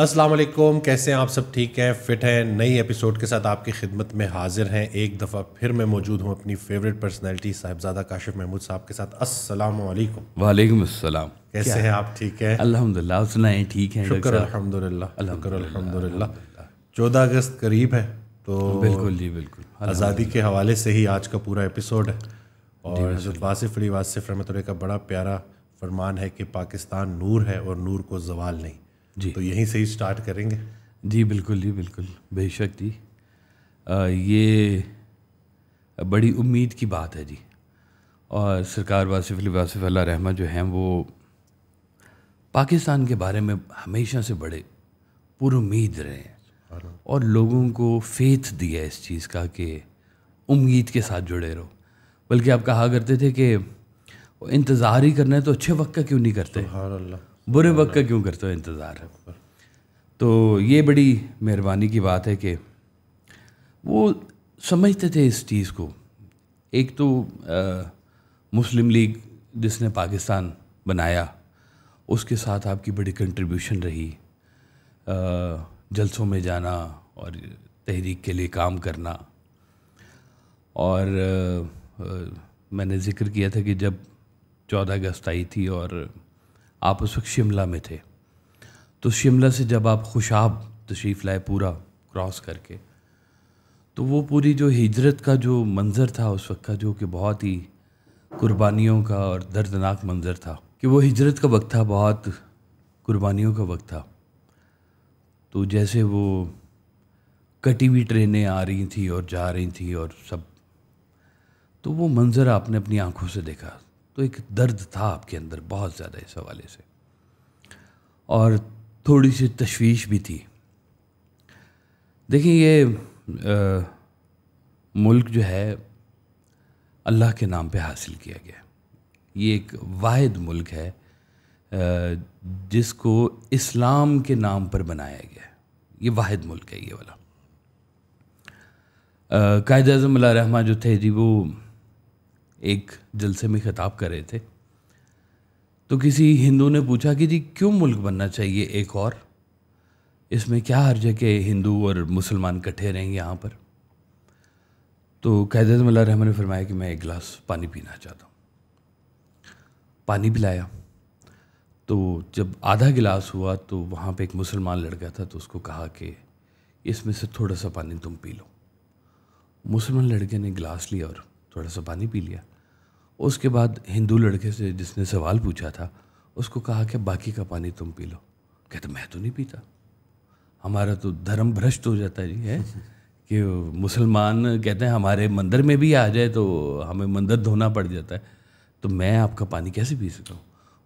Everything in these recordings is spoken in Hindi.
अस्सलाम वालेकुम कैसे हैं आप सब ठीक हैं फिट हैं नई एपिसोड के साथ आपकी खिदमत में हाजिर हैं एक दफ़ा फिर मैं मौजूद हूं अपनी फेवरेट पर्सनालिटी साहिबजादा काशिफ महमूद साहब के साथ अस्सलाम वालेकुम वालेकुम अस्सलाम कैसे हैं आप ठीक हैं अल्हम्दुलिल्लाह सुनाएं ठीक हैं शुक्र अल्हम्दुलिल्लाह शुक्र अल्हम्दुलिल्लाह चौदह अगस्त करीब है तो बिल्कुल जी बिल्कुल आज़ादी के हवाले से ही आज का पूरा एपिसोड है और हजरत वासिफ अली वासिफ रहमत का बड़ा प्यारा फरमान है कि पाकिस्तान नूर है और नूर को जवाल नहीं जी तो यहीं से ही स्टार्ट करेंगे जी बिल्कुल जी बिल्कुल बेशक जी आ, ये बड़ी उम्मीद की बात है जी और सरकार वासिफ अली वासिफ अल्लाह रहमा जो हैं वो पाकिस्तान के बारे में हमेशा से बड़े पुरुद रहे हैं और लोगों को फेथ दिया इस चीज़ का कि उम्मीद के साथ जुड़े रहो बल्कि आप कहा करते थे कि इंतज़ार ही करना है तो अच्छे वक्त का क्यों नहीं करते अल्लाह बुरे वक्त का क्यों करते हो इंतज़ार तो ये बड़ी मेहरबानी की बात है कि वो समझते थे इस चीज़ को एक तो आ, मुस्लिम लीग जिसने पाकिस्तान बनाया उसके साथ आपकी बड़ी कंट्रीब्यूशन रही आ, जलसों में जाना और तहरीक के लिए काम करना और आ, मैंने ज़िक्र किया था कि जब चौदह अगस्त आई थी और आप उस वक्त शिमला में थे तो शिमला से जब आप खुशाब तशरीफ़ लाए पूरा क्रॉस करके तो वो पूरी जो हिजरत का जो मंज़र था उस वक्त का जो कि बहुत ही कुर्बानियों का और दर्दनाक मंज़र था कि वो हिजरत का वक्त था बहुत कुर्बानियों का वक्त था तो जैसे वो कटी हुई ट्रेनें आ रही थी और जा रही थी और सब तो वो मंज़र आपने अपनी आँखों से देखा तो एक दर्द था आपके अंदर बहुत ज़्यादा इस हवाले से और थोड़ी सी तशवीश भी थी देखिए ये आ, मुल्क जो है अल्लाह के नाम पे हासिल किया गया ये एक वाद मुल्क है जिसको इस्लाम के नाम पर बनाया गया है ये वाद मुल्क है ये वाला कायद अजम रहमा जो थे जी वो एक जलसे में खिताब कर रहे थे तो किसी हिंदू ने पूछा कि जी क्यों मुल्क बनना चाहिए एक और इसमें क्या हर जगह हिंदू और मुसलमान इकट्ठे रहेंगे यहाँ पर तो कैदत मिला रहमान ने फरमाया कि मैं एक गिलास पानी पीना चाहता हूँ पानी पिलाया तो जब आधा गिलास हुआ तो वहाँ पे एक मुसलमान लड़का था तो उसको कहा कि इसमें से थोड़ा सा पानी तुम पी लो मुसलमान लड़के ने गिलास लिया और थोड़ा सा पानी पी लिया उसके बाद हिंदू लड़के से जिसने सवाल पूछा था उसको कहा कि बाकी का पानी तुम पी लो कहते मैं तो नहीं पीता हमारा तो धर्म भ्रष्ट हो जाता जी है कि मुसलमान कहते हैं हमारे मंदिर में भी आ जाए तो हमें मंदिर धोना पड़ जाता है तो मैं आपका पानी कैसे पी सकता हूँ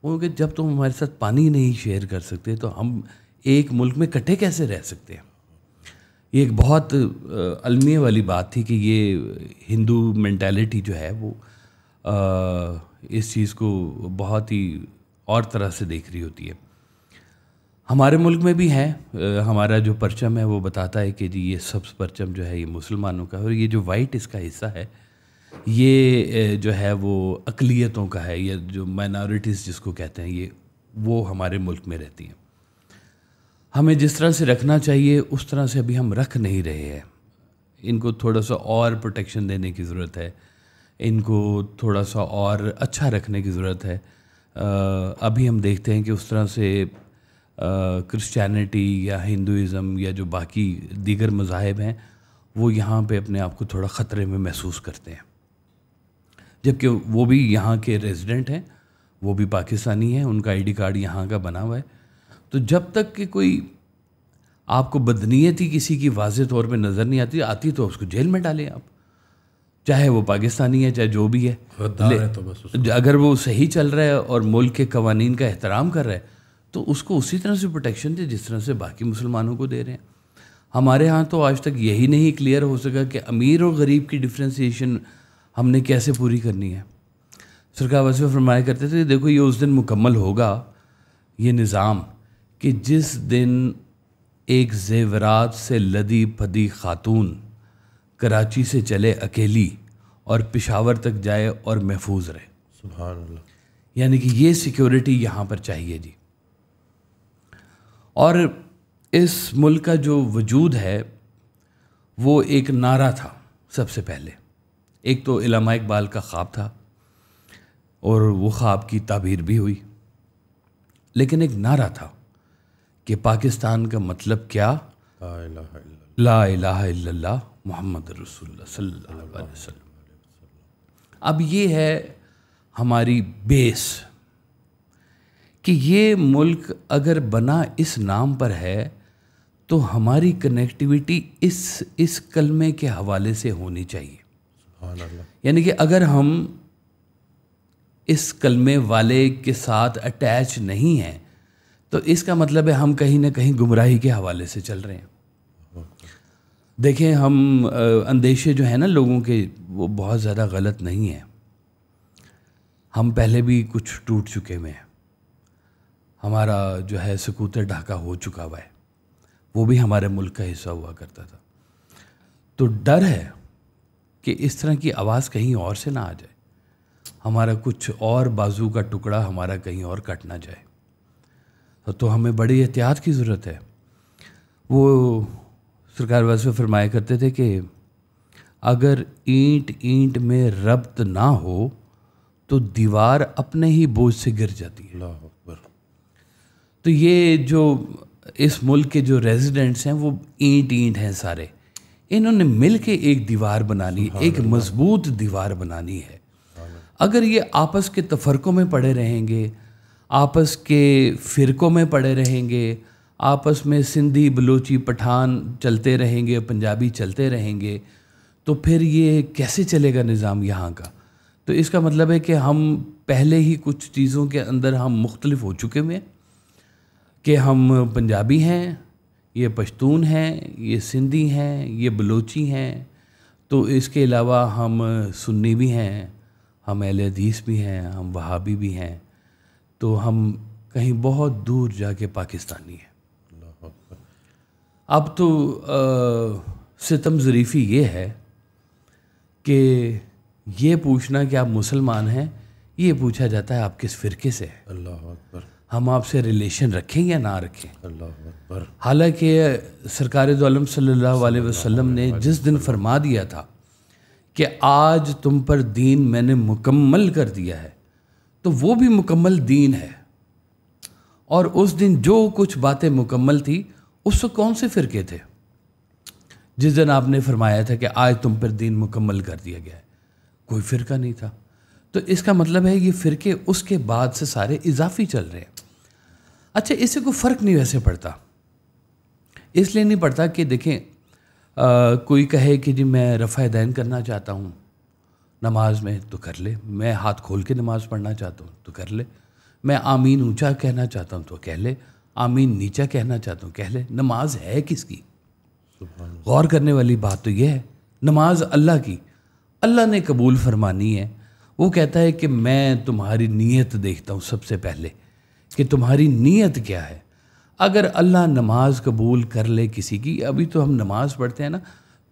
उन्होंने जब तुम हमारे साथ पानी नहीं शेयर कर सकते तो हम एक मुल्क में इकट्ठे कैसे रह सकते हैं ये एक बहुत अलमिय वाली बात थी कि ये हिंदू मैंटेलिटी जो है वो इस चीज़ को बहुत ही और तरह से देख रही होती है हमारे मुल्क में भी हैं हमारा जो परचम है वो बताता है कि जी ये सब परचम जो है ये मुसलमानों का है और ये जो वाइट इसका हिस्सा है ये जो है वो अकलीतों का है या जो माइनॉरिटीज़ जिसको कहते हैं ये वो हमारे मुल्क में रहती हैं हमें जिस तरह से रखना चाहिए उस तरह से अभी हम रख नहीं रहे हैं इनको थोड़ा सा और प्रोटेक्शन देने की ज़रूरत है इनको थोड़ा सा और अच्छा रखने की ज़रूरत है अभी हम देखते हैं कि उस तरह से क्रिश्चियनिटी या हिंदुज़म या जो बाकी दीगर मज़ाहब हैं वो यहाँ पे अपने आप को थोड़ा ख़तरे में महसूस करते हैं जबकि वो भी यहाँ के रेजिडेंट हैं वो भी पाकिस्तानी हैं उनका आईडी कार्ड यहाँ का बना हुआ है तो जब तक कि कोई आपको बदनीयती किसी की वाज तौर पर नज़र नहीं आती आती तो उसको जेल में डालें आप चाहे वो पाकिस्तानी है चाहे जो भी है, है तो बस अगर वो सही चल रहा है और मुल्क के कवानीन का एहतराम कर रहा है तो उसको उसी तरह से प्रोटेक्शन दे जिस तरह से बाकी मुसलमानों को दे रहे हैं हमारे यहाँ तो आज तक यही नहीं क्लियर हो सका कि अमीर और गरीब की डिफ्रेंसीशन हमने कैसे पूरी करनी है सरकार वैसे फरमाया करते थे देखो ये उस दिन मुकम्मल होगा ये निज़ाम कि जिस दिन एक जेवरात से लदी पदी खातून कराची से चले अकेली और पिशावर तक जाए और महफूज रहे यानी कि ये सिक्योरिटी यहाँ पर चाहिए जी और इस मुल्क का जो वजूद है वो एक नारा था सबसे पहले एक तो इलामा इकबाल का ख्वाब था और वो ख्वाब की ताबीर भी हुई लेकिन एक नारा था कि पाकिस्तान का मतलब क्या ला इलाहा इल्लल्लाह मोहम्मद रसुल्ल अब ये है हमारी बेस कि ये मुल्क अगर बना इस नाम पर है तो हमारी कनेक्टिविटी इस इस कलमे के हवाले से होनी चाहिए यानी कि अगर हम इस कलमे वाले के साथ अटैच नहीं हैं तो इसका मतलब है हम कहीं ना कहीं गुमराही के हवाले से चल रहे हैं देखें हम अंदेशे जो है ना लोगों के वो बहुत ज़्यादा गलत नहीं है हम पहले भी कुछ टूट चुके हुए हैं हमारा जो है सकूतर ढाका हो चुका हुआ है वो भी हमारे मुल्क का हिस्सा हुआ करता था तो डर है कि इस तरह की आवाज़ कहीं और से ना आ जाए हमारा कुछ और बाजू का टुकड़ा हमारा कहीं और कट ना जाए तो हमें बड़ी एहतियात की ज़रूरत है वो सरकार वैसे फरमाया करते थे कि अगर ईंट ईंट में रब्त ना हो तो दीवार अपने ही बोझ से गिर जाती है अकबर तो ये जो इस मुल्क के जो रेजिडेंट्स हैं वो ईंट ईंट हैं सारे इन्होंने मिल के एक दीवार बनानी एक मजबूत दीवार बनानी है अगर ये आपस के तफरकों में पड़े रहेंगे आपस के फ़िरकों में पड़े रहेंगे आपस में सिंधी बलोची पठान चलते रहेंगे पंजाबी चलते रहेंगे तो फिर ये कैसे चलेगा निज़ाम यहाँ का तो इसका मतलब है कि हम पहले ही कुछ चीज़ों के अंदर हम मुख्तलिफ हो चुके हुए कि हम पंजाबी हैं ये पश्तून हैं ये सिंधी हैं ये बलोची हैं तो इसके अलावा हम सुन्नी भी हैं हम अहल हदीस भी हैं हम वहाबी भी हैं तो हम कहीं बहुत दूर जाके पाकिस्तानी हैं अब तो सितम ज़रीफ़ी ये है कि ये पूछना कि आप मुसलमान हैं ये पूछा जाता है आप किस फ़िरके से हैं अल्लाह अकबर हम आपसे रिलेशन रखें या ना रखें अल्लाह अकबर हालांकि सरकार दोम सल्ला अलैहि ने जिस दिन फरमा दिया था कि आज तुम पर दीन मैंने मुकम्मल कर दिया है तो वो भी मुकम्मल दीन है और उस दिन जो कुछ बातें मुकम्मल थी उस वक्त कौन से फ़िरके थे जिस दिन आपने फरमाया था कि आज तुम पर दीन मुकम्मल कर दिया गया है कोई फ़िरका नहीं था तो इसका मतलब है ये फ़िरके उसके बाद से सारे इजाफी चल रहे हैं अच्छा इससे कोई फ़र्क नहीं वैसे पड़ता इसलिए नहीं पड़ता कि देखें आ, कोई कहे कि जी मैं रफ़ा दैन करना चाहता हूँ नमाज में तो कर ले मैं हाथ खोल के नमाज पढ़ना चाहता हूँ तो कर ले मैं आमीन ऊंचा कहना चाहता हूँ तो कह ले आमीन नीचा कहना चाहता हूँ कह ले नमाज है किसकी गौर करने वाली बात तो यह है नमाज अल्लाह की अल्लाह ने कबूल फरमानी है वो कहता है कि मैं तुम्हारी नीयत देखता हूँ सबसे पहले कि तुम्हारी नीयत क्या है अगर अल्लाह नमाज कबूल कर ले किसी की अभी तो हम नमाज पढ़ते हैं ना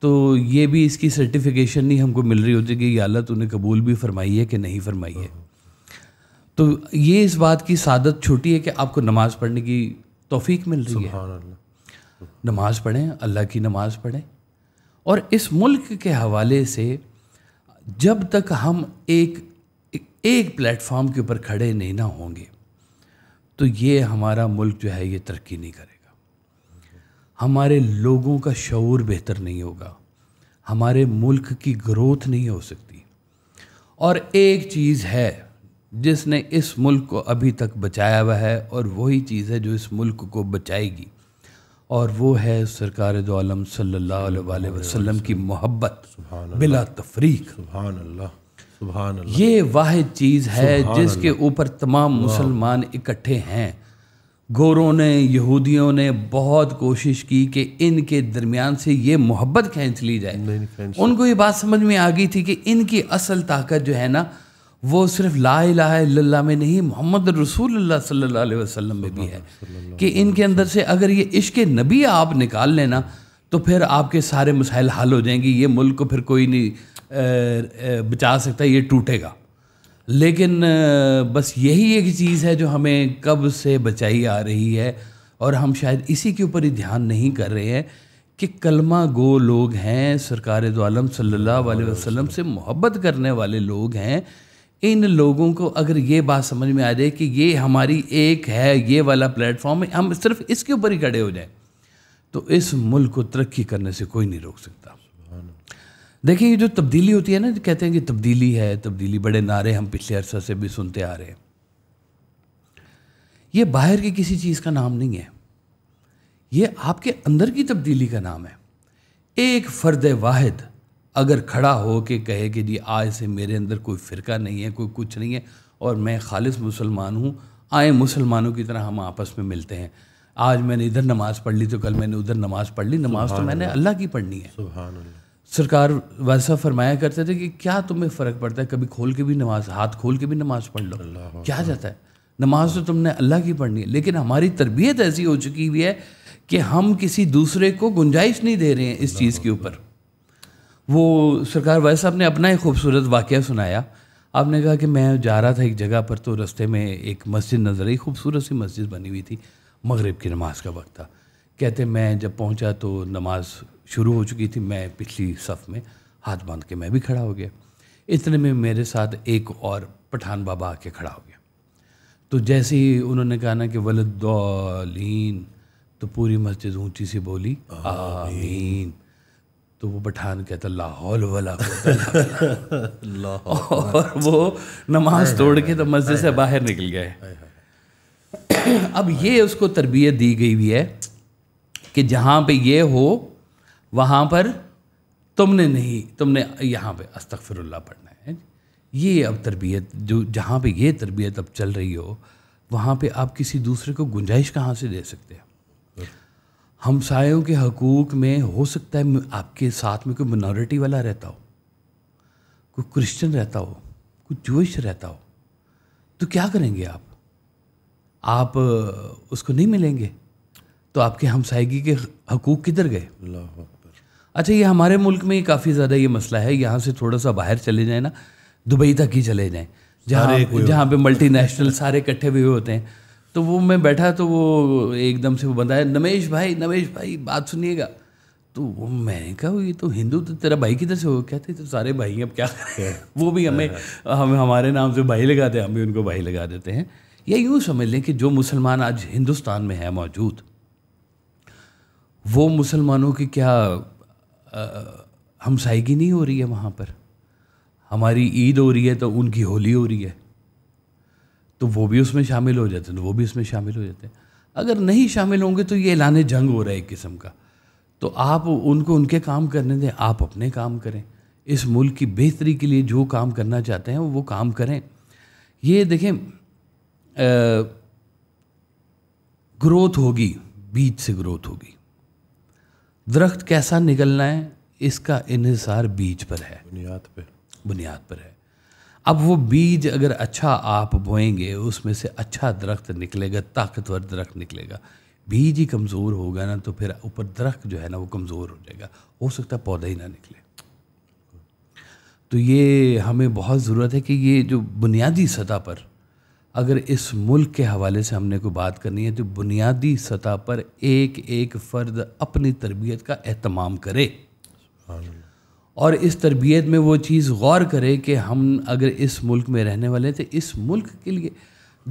तो ये भी इसकी सर्टिफिकेशन नहीं हमको मिल रही होती कि अल्लाह तूने कबूल भी फरमाई है कि नहीं फरमाई है तो ये इस बात की सादत छोटी है कि आपको नमाज़ पढ़ने की तोफीक मिल रही है नमाज पढ़ें अल्लाह की नमाज पढ़ें और इस मुल्क के हवाले से जब तक हम एक एक प्लेटफॉर्म के ऊपर खड़े नहीं ना होंगे तो ये हमारा मुल्क जो है ये तरक्की नहीं करेगा हमारे लोगों का शूर बेहतर नहीं होगा हमारे मुल्क की ग्रोथ नहीं हो सकती और एक चीज़ है जिसने इस मुल्क को अभी तक बचाया हुआ है और वही चीज़ है जो इस मुल्क को बचाएगी और वो है सरकार दोम सल्ला वसम की मोहब्बत बिला तफरीक ये वाह चीज़ है जिसके ऊपर तमाम मुसलमान इकट्ठे हैं गोरों ने यहूदियों ने बहुत कोशिश की कि इनके दरमियान से ये मोहब्बत खींच ली जाए उनको ये बात समझ में आ गई थी कि इनकी असल ताकत जो है ना वो सिर्फ ला ला में नहीं मोहम्मद रसूल सल्ला वसल्लम में भी है कि इनके अंदर से अगर ये इश्क नबी आप निकाल लेना तो फिर आपके सारे मसाइल हल हो जाएंगे ये मुल्क को फिर कोई नहीं बचा सकता ये टूटेगा लेकिन बस यही एक चीज़ है जो हमें कब से बचाई आ रही है और हम शायद इसी के ऊपर ही ध्यान नहीं कर रहे हैं कि कलमा गो लोग हैं सरकार सल्लल्लाहु अलैहि वसल्लम से मोहब्बत करने वाले लोग हैं इन लोगों को अगर ये बात समझ में आ जाए कि ये हमारी एक है ये वाला प्लेटफॉर्म है हम सिर्फ इसके ऊपर ही खड़े हो जाए तो इस मुल्क को तरक्की करने से कोई नहीं रोक सकता देखिए ये जो तब्दीली होती है ना कहते हैं कि तब्दीली है तब्दीली बड़े नारे हम पिछले अरसा से भी सुनते आ रहे हैं ये बाहर की किसी चीज़ का नाम नहीं है ये आपके अंदर की तब्दीली का नाम है एक फर्द वाहिद अगर खड़ा हो के कहे कि जी आज से मेरे अंदर कोई फ़िरका नहीं है कोई कुछ नहीं है और मैं खालिस मुसलमान हूँ आए मुसलमानों की तरह हम आपस में मिलते हैं आज मैंने इधर नमाज़ पढ़ ली तो कल मैंने उधर नमाज़ पढ़ ली नमाज़ तो मैंने अल्लाह की पढ़नी है सरकार वैसा फरमाया करते थे कि क्या तुम्हें फ़र्क पड़ता है कभी खोल के भी नमाज हाथ खोल के भी नमाज़ पढ़ लो क्या जाता है नमाज तो तुमने अल्लाह की पढ़नी है लेकिन हमारी तरबियत ऐसी हो चुकी हुई है कि हम किसी दूसरे को गुंजाइश नहीं दे रहे हैं इस चीज़ के ऊपर वो सरकार वाज साहब ने अपना एक खूबसूरत वाक़ सुनाया आपने कहा कि मैं जा रहा था एक जगह पर तो रस्ते में एक मस्जिद नज़र आई खूबसूरत सी मस्जिद बनी हुई थी मग़रब की नमाज का वक्त था कहते मैं जब पहुंचा तो नमाज शुरू हो चुकी थी मैं पिछली सफ़ में हाथ बांध के मैं भी खड़ा हो गया इतने में मेरे साथ एक और पठान बाबा आके खड़ा हो गया तो जैसे ही उन्होंने कहा ना कि वलदौलीन तो पूरी मस्जिद ऊंची सी बोली आमीन तो वो पठान कहता लाहौल वाला लाहौल और वो नमाज तोड़ के तो मस्जिद से बाहर निकल गए अब ये उसको तरबियत दी गई हुई है कि जहाँ पे ये हो वहाँ पर तुमने नहीं तुमने यहाँ पे अस्तफरल्ला पढ़ना है ये अब तरबियत जो जहाँ पे ये तरबियत अब चल रही हो वहाँ पे आप किसी दूसरे को गुंजाइश कहाँ से दे सकते हैं हम्म। हमसायों के हकूक़ में हो सकता है आपके साथ में कोई मिनोरिटी वाला रहता हो कोई क्रिश्चियन रहता हो कोई जोश रहता हो तो क्या करेंगे आप आप उसको नहीं मिलेंगे तो आपके हमसायगी के हकूक़ किधर गए अच्छा ये हमारे मुल्क में ही काफ़ी ज़्यादा ये मसला है यहाँ से थोड़ा सा बाहर चले जाए ना दुबई तक ही चले जाएँ जहाँ जहाँ पे मल्टीनेशनल सारे इकट्ठे हुए होते हैं तो वो मैं बैठा तो वो एकदम से वो बंदा है नमेश भाई नमेश भाई बात सुनिएगा तो वो मैंने कहा ये तो हिंदू तो तेरा भाई किधर से हो क्या थे तो सारे भाई अब क्या हैं वो भी हमें हम हमारे नाम से भाई लगाते हैं हम भी उनको भाई लगा देते हैं या यूँ समझ लें कि जो मुसलमान आज हिंदुस्तान में है मौजूद वो मुसलमानों की क्या हमसाइगी नहीं हो रही है वहाँ पर हमारी ईद हो रही है तो उनकी होली हो रही है तो वो भी उसमें शामिल हो जाते हैं तो वो भी उसमें शामिल हो जाते हैं अगर नहीं शामिल होंगे तो ये ऐलान जंग हो रहा है एक किस्म का तो आप उनको उनके काम करने दें आप अपने काम करें इस मुल्क की बेहतरी के लिए जो काम करना चाहते हैं वो काम करें ये देखें ग्रोथ होगी बीज से ग्रोथ होगी दरख्त कैसा निकलना है इसका इसार बीज पर है बुनियाद पर बुनियाद पर है अब वो बीज अगर अच्छा आप बोएंगे उसमें से अच्छा दरख्त निकलेगा ताकतवर दरख्त निकलेगा बीज ही कमज़ोर होगा ना तो फिर ऊपर दरख्त जो है ना वो कमज़ोर हो जाएगा हो सकता है पौधा ही ना निकले तो ये हमें बहुत ज़रूरत है कि ये जो बुनियादी सतह पर अगर इस मुल्क के हवाले से हमने कोई बात करनी है तो बुनियादी सतह पर एक एक फ़र्द अपनी तरबियत का अहतमाम करे और इस तरबियत में वो चीज़ गौर करे कि हम अगर इस मुल्क में रहने वाले तो इस मुल्क के लिए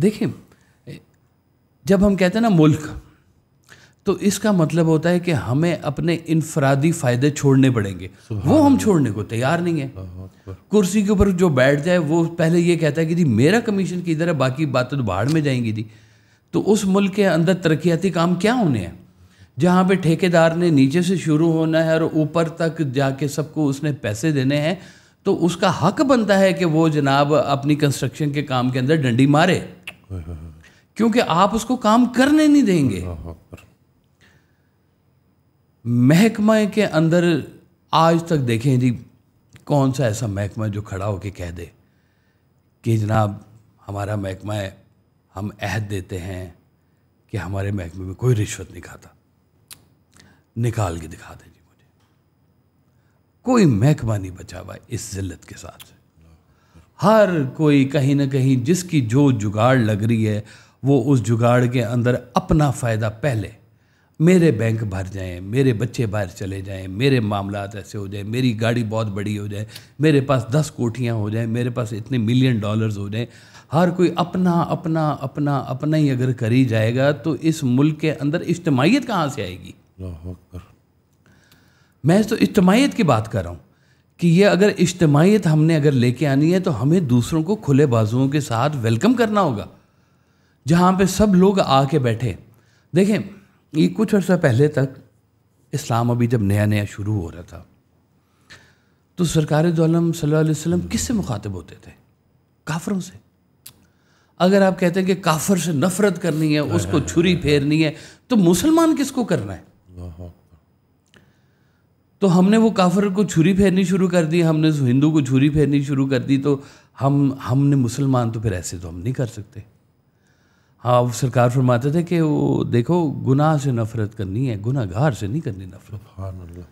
देखें जब हम कहते हैं ना मुल्क तो इसका मतलब होता है कि हमें अपने इनफरादी फ़ायदे छोड़ने पड़ेंगे वो हम छोड़ने को तैयार नहीं है कुर्सी के ऊपर जो बैठ जाए वो पहले ये कहता है कि जी मेरा कमीशन किधर है बाकी बातें तो बाहर में जाएंगी जी तो उस मुल्क के अंदर तरक्याती काम क्या होने हैं जहाँ पे ठेकेदार ने नीचे से शुरू होना है और ऊपर तक जाके सबको उसने पैसे देने हैं तो उसका हक बनता है कि वो जनाब अपनी कंस्ट्रक्शन के काम के अंदर डंडी मारे क्योंकि आप उसको काम करने नहीं देंगे हाँ, हाँ, महकमा के अंदर आज तक देखें जी कौन सा ऐसा महकमा जो खड़ा होके कह दे कि जनाब हमारा महकमा है हम अहद देते हैं कि हमारे महकमे में कोई रिश्वत नहीं खाता निकाल के दिखा दे जी मुझे कोई महकमा नहीं बचा हुआ इस जिल्लत के साथ हर कोई कहीं ना कहीं जिसकी जो जुगाड़ लग रही है वो उस जुगाड़ के अंदर अपना फ़ायदा पहले मेरे बैंक भर जाएं मेरे बच्चे बाहर चले जाएं मेरे मामला ऐसे हो जाएं मेरी गाड़ी बहुत बड़ी हो जाए मेरे पास दस कोठियाँ हो जाएं मेरे पास इतने मिलियन डॉलर्स हो जाएं हर कोई अपना अपना अपना अपना ही अगर करी जाएगा तो इस मुल्क के अंदर इज्तमाहीत कहाँ से आएगी मैं तो इज्तमाहीत की बात कर रहा हूँ कि ये अगर इज्तमाहीत हमने अगर लेके आनी है तो हमें दूसरों को खुले बाजुओं के साथ वेलकम करना होगा जहाँ पे सब लोग आके बैठे देखें ये कुछ अर्सा पहले तक इस्लाम अभी जब नया नया शुरू हो रहा था तो सरकार दोलम सल्लल्लाहु अलैहि वसल्लम मुखातब होते थे काफरों से अगर आप कहते हैं कि काफर से नफरत करनी है हाँ, उसको हाँ, छुरी हाँ, फेरनी है तो मुसलमान किसको करना है तो हमने वो काफर को छुरी फेरनी शुरू कर दी हमने हिंदू को छुरी फेरनी शुरू कर दी तो हम हमने मुसलमान तो फिर ऐसे तो हम नहीं कर सकते हाँ सरकार फरमाते थे कि वो देखो गुनाह से नफरत करनी है गुनागार से नहीं करनी नफरत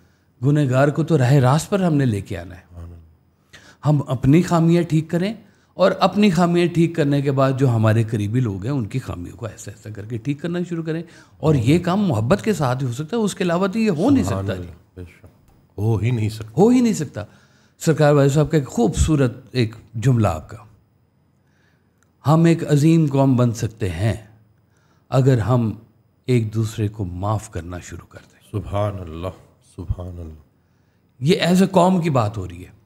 गुनहगार को तो राह रास्त पर हमने लेके आना है हम अपनी खामियां ठीक करें और अपनी खामियाँ ठीक करने के बाद जो हमारे करीबी लोग हैं उनकी खामियों को ऐसा ऐसा करके ठीक करना शुरू करें और ये काम मोहब्बत के साथ ही हो सकता है उसके अलावा तो ये हो नहीं सकता जी हो ही नहीं सकता हो ही नहीं सकता सरकार भाई साहब का एक खूबसूरत एक जुमला आपका हम एक अजीम कौम बन सकते हैं अगर हम एक दूसरे को माफ़ करना शुरू कर दें सुबह अल्लाह अल्लाह ये एज ए कौम की बात हो रही है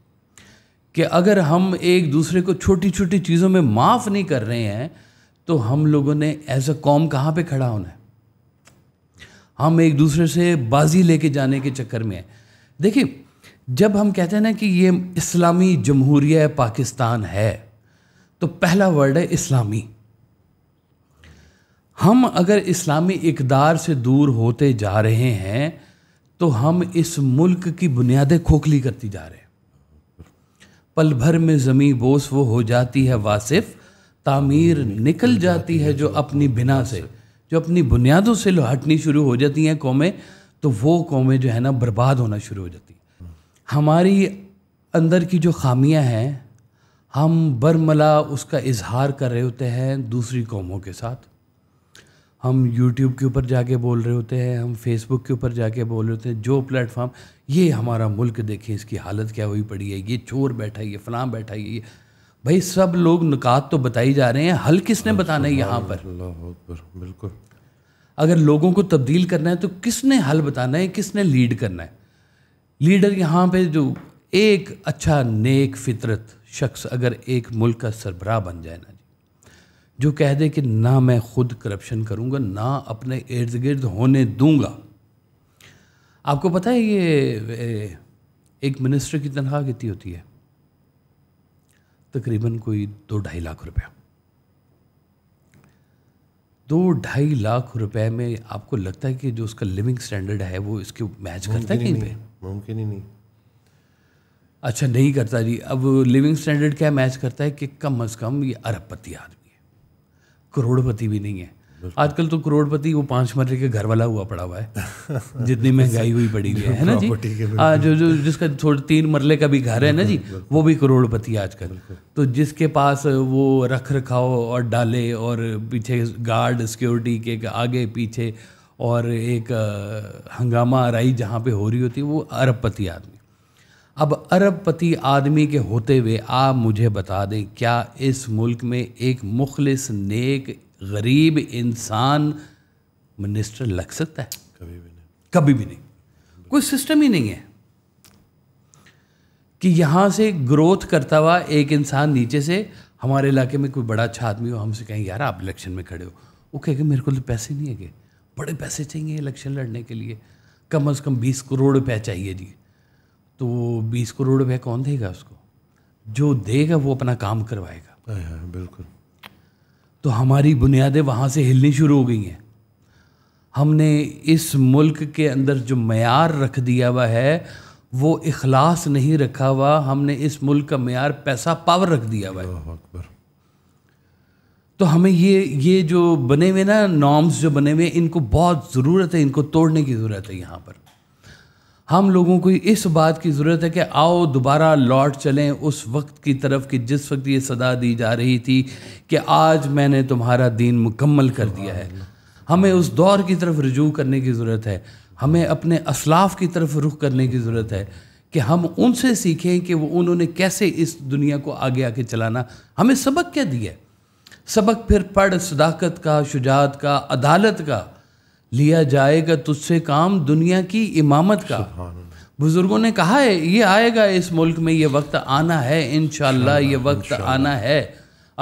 कि अगर हम एक दूसरे को छोटी छोटी चीज़ों में माफ़ नहीं कर रहे हैं तो हम लोगों ने एज अ कॉम कहाँ पे खड़ा होना है हम एक दूसरे से बाजी लेके जाने के चक्कर में हैं देखिए जब हम कहते हैं ना कि ये इस्लामी जमहूरिया पाकिस्तान है तो पहला वर्ड है इस्लामी हम अगर इस्लामी इकदार से दूर होते जा रहे हैं तो हम इस मुल्क की बुनियादें खोखली करती जा रहे हैं पल भर में ज़मी बोस वो हो जाती है वासिफ तामीर निकल जाती है जो अपनी बिना से जो अपनी बुनियादों से हटनी शुरू हो जाती हैं कौमें तो वो कौमें जो है ना बर्बाद होना शुरू हो जाती हैं हमारी अंदर की जो खामियां हैं हम बरमला उसका इजहार कर रहे होते हैं दूसरी कौमों के साथ हम यूट्यूब के ऊपर जाके बोल रहे होते हैं हम फेसबुक के ऊपर जाके बोल रहे होते हैं जो प्लेटफॉर्म ये हमारा मुल्क देखें इसकी हालत क्या हुई पड़ी है ये चोर बैठा है ये फलाम बैठा है ये भाई सब लोग निकात तो बताई जा रहे हैं हल किसने बताना है यहाँ पर बिल्कुल अगर लोगों को तब्दील करना है तो किसने हल बताना है किसने लीड करना है लीडर यहाँ पे जो एक अच्छा नेक फितरत शख्स अगर एक मुल्क का सरबराह बन जाए ना जो कह दे कि ना मैं खुद करप्शन करूंगा ना अपने इर्द गिर्द होने दूंगा आपको पता है ये एक मिनिस्टर की तनख्वाह कितनी होती है तकरीबन कोई दो ढाई लाख रुपया दो ढाई लाख रुपए में आपको लगता है कि जो उसका लिविंग स्टैंडर्ड है वो इसके मैच करता है कहीं मुमकिन ही नहीं अच्छा नहीं करता जी अब लिविंग स्टैंडर्ड क्या मैच करता है कि कम अज़ कम ये अरबपति आदमी करोड़पति भी नहीं है आजकल तो करोड़पति वो पांच मरले के घर वाला हुआ पड़ा हुआ है जितनी महंगाई हुई पड़ी हुई है ना जी आ, जो जो जिसका थोड़ा तीन मरले का भी घर है ना जी वो भी करोड़पति आजकल तो जिसके पास वो रख रखाव और डाले और पीछे गार्ड सिक्योरिटी के आगे पीछे और एक हंगामा रही जहाँ पे हो रही होती है वो अरबपति आदमी अब अरबपति आदमी के होते हुए आप मुझे बता दें क्या इस मुल्क में एक मुखलिस नेक गरीब इंसान मिनिस्टर लग सकता है कभी भी नहीं कभी भी नहीं कोई सिस्टम ही नहीं है कि यहाँ से ग्रोथ करता हुआ एक इंसान नीचे से हमारे इलाके में कोई बड़ा अच्छा आदमी हो हमसे कहें यार आप इलेक्शन में खड़े हो वो कहेंगे मेरे को तो पैसे नहीं है बड़े पैसे चाहिए इलेक्शन लड़ने के लिए कम अज़ कम बीस करोड़ रुपया चाहिए जी तो वो बीस करोड़ रुपया कौन देगा उसको जो देगा वो अपना काम करवाएगा हाँ, हाँ, बिल्कुल तो हमारी बुनियादें वहाँ से हिलनी शुरू हो गई हैं हमने इस मुल्क के अंदर जो मैार रख दिया हुआ है वो इखलास नहीं रखा हुआ हमने इस मुल्क का मैार पैसा पावर रख दिया हुआ है तो हमें ये ये जो बने हुए ना नॉर्म्स जो बने हुए इनको बहुत ज़रूरत है इनको तोड़ने की ज़रूरत है यहाँ पर हम लोगों को इस बात की ज़रूरत है कि आओ दोबारा लौट चलें उस वक्त की तरफ कि जिस वक्त ये सदा दी जा रही थी कि आज मैंने तुम्हारा दीन मुकम्मल कर दिया है हमें उस दौर की तरफ रजू करने की ज़रूरत है हमें अपने असलाफ की तरफ रुख करने की ज़रूरत है कि हम उनसे सीखें कि वो उन्होंने कैसे इस दुनिया को आगे आके चलाना हमें सबक क्या दिया सबक फिर पढ़ सदाकत का शुजात का अदालत का लिया जाएगा तुझसे काम दुनिया की इमामत का बुजुर्गों ने कहा है ये आएगा इस मुल्क में ये वक्त आना है इन ये वक्त आना है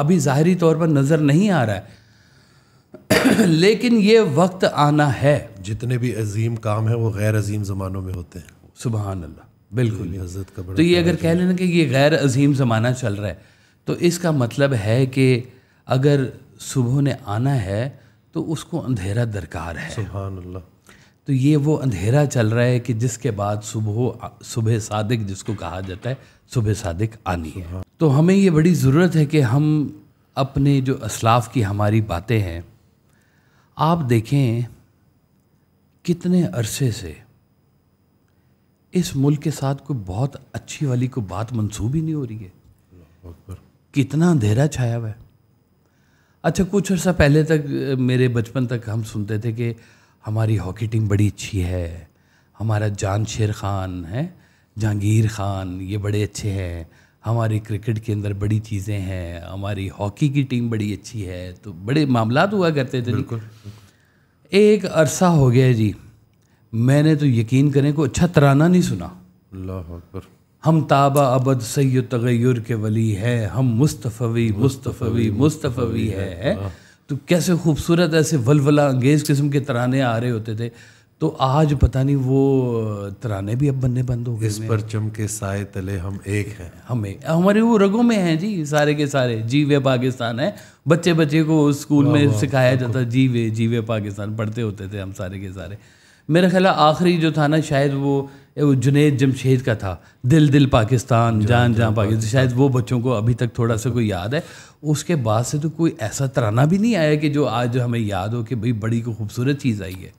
अभी ज़ाहरी तौर पर नज़र नहीं आ रहा है लेकिन ये वक्त आना है जितने भी अजीम काम है वो गैर अजीम ज़मानों में होते हैं सुबह अल्लाह बिल्कुल तो ये अगर कह लेना कि ये गैर अजीम ज़माना चल रहा है तो इसका मतलब है कि अगर सुबह ने आना है तो उसको अंधेरा दरकार है अल्लाह तो ये वो अंधेरा चल रहा है कि जिसके बाद सुबह सुबह सादिक जिसको कहा जाता है सुबह सादिक आनी है तो हमें ये बड़ी ज़रूरत है कि हम अपने जो असलाफ की हमारी बातें हैं आप देखें कितने अरसे से इस मुल्क के साथ कोई बहुत अच्छी वाली कोई बात मंसूब ही नहीं हो रही है कितना अंधेरा छाया हुआ है अच्छा कुछ अर्सा पहले तक मेरे बचपन तक हम सुनते थे कि हमारी हॉकी टीम बड़ी अच्छी है हमारा जान शेर खान है जहांगीर खान ये बड़े अच्छे हैं हमारी क्रिकेट के अंदर बड़ी चीज़ें हैं हमारी हॉकी की टीम बड़ी अच्छी है तो बड़े मामला हुआ करते थे बिल्कुल, एक अरसा हो गया जी मैंने तो यकीन करें को अच्छा तराना नहीं सुना अल्लाह अकबर हम ताबा अबद सैद तगैर के वली है हम मुस्तफ़वी मुस्तफ़वी मुस्तफ़वी है, तो कैसे खूबसूरत ऐसे वलवला अंगेज़ किस्म के तराने आ रहे होते थे तो आज पता नहीं वो तराने भी अब बनने बंद हो गए इस पर के साए तले हम एक हैं हम एक हमारे वो रगों में हैं जी सारे के सारे जी वे पाकिस्तान है बच्चे बच्चे को स्कूल में सिखाया जाता जी वे जी वे पाकिस्तान पढ़ते होते थे हम सारे के सारे मेरा ख्याल आखिरी जो था ना शायद वो वो जुनेद जमशेद का था दिल दिल पाकिस्तान जान जान पाकिस्तान शायद वो बच्चों को अभी तक थोड़ा सा कोई याद है उसके बाद से तो कोई ऐसा तराना भी नहीं आया कि जो आज हमें याद हो कि भाई बड़ी को खूबसूरत चीज़ आई है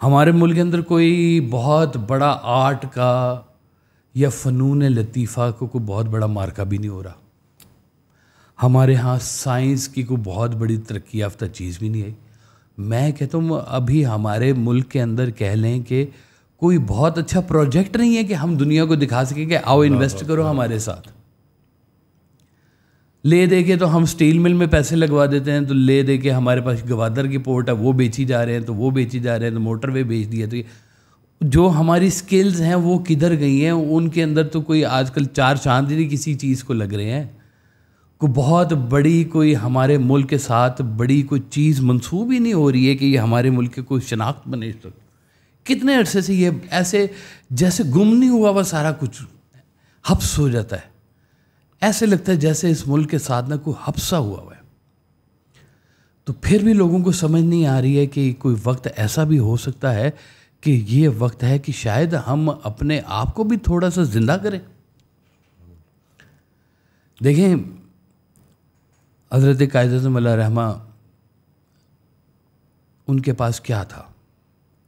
हमारे मुल्क के अंदर कोई बहुत बड़ा आर्ट का या फ़नून लतीफ़ा को कोई बहुत बड़ा मार्का भी नहीं हो रहा हमारे यहाँ साइंस की कोई बहुत बड़ी तरक्की याफ्ता चीज़ भी नहीं आई मैं कहता हूँ अभी हमारे मुल्क के अंदर कह लें कि कोई बहुत अच्छा प्रोजेक्ट नहीं है कि हम दुनिया को दिखा सकें कि आओ इन्वेस्ट हाँ, हाँ, करो हाँ। हमारे साथ ले दे के तो हम स्टील मिल में पैसे लगवा देते हैं तो ले दे के हमारे पास गवादर की पोर्ट है वो बेची जा रहे हैं तो वो बेची जा रहे हैं तो मोटर वे बेच दिया तो जो हमारी स्किल्स हैं वो किधर गई हैं उनके अंदर तो कोई आजकल चार चांद ही नहीं किसी चीज़ को लग रहे हैं को बहुत बड़ी कोई हमारे मुल्क के साथ बड़ी कोई चीज़ मंसूब ही नहीं हो रही है कि ये हमारे मुल्क की कोई शनाख्त बने सकती तो। कितने अरसे से ये ऐसे जैसे गुम नहीं हुआ हुआ सारा कुछ हब्स हो जाता है ऐसे लगता है जैसे इस मुल्क के साधना को हफ्सा हुआ हुआ है तो फिर भी लोगों को समझ नहीं आ रही है कि कोई वक्त ऐसा भी हो सकता है कि ये वक्त है कि शायद हम अपने आप को भी थोड़ा सा जिंदा करें देखें हजरत कायद रहमा उनके पास क्या था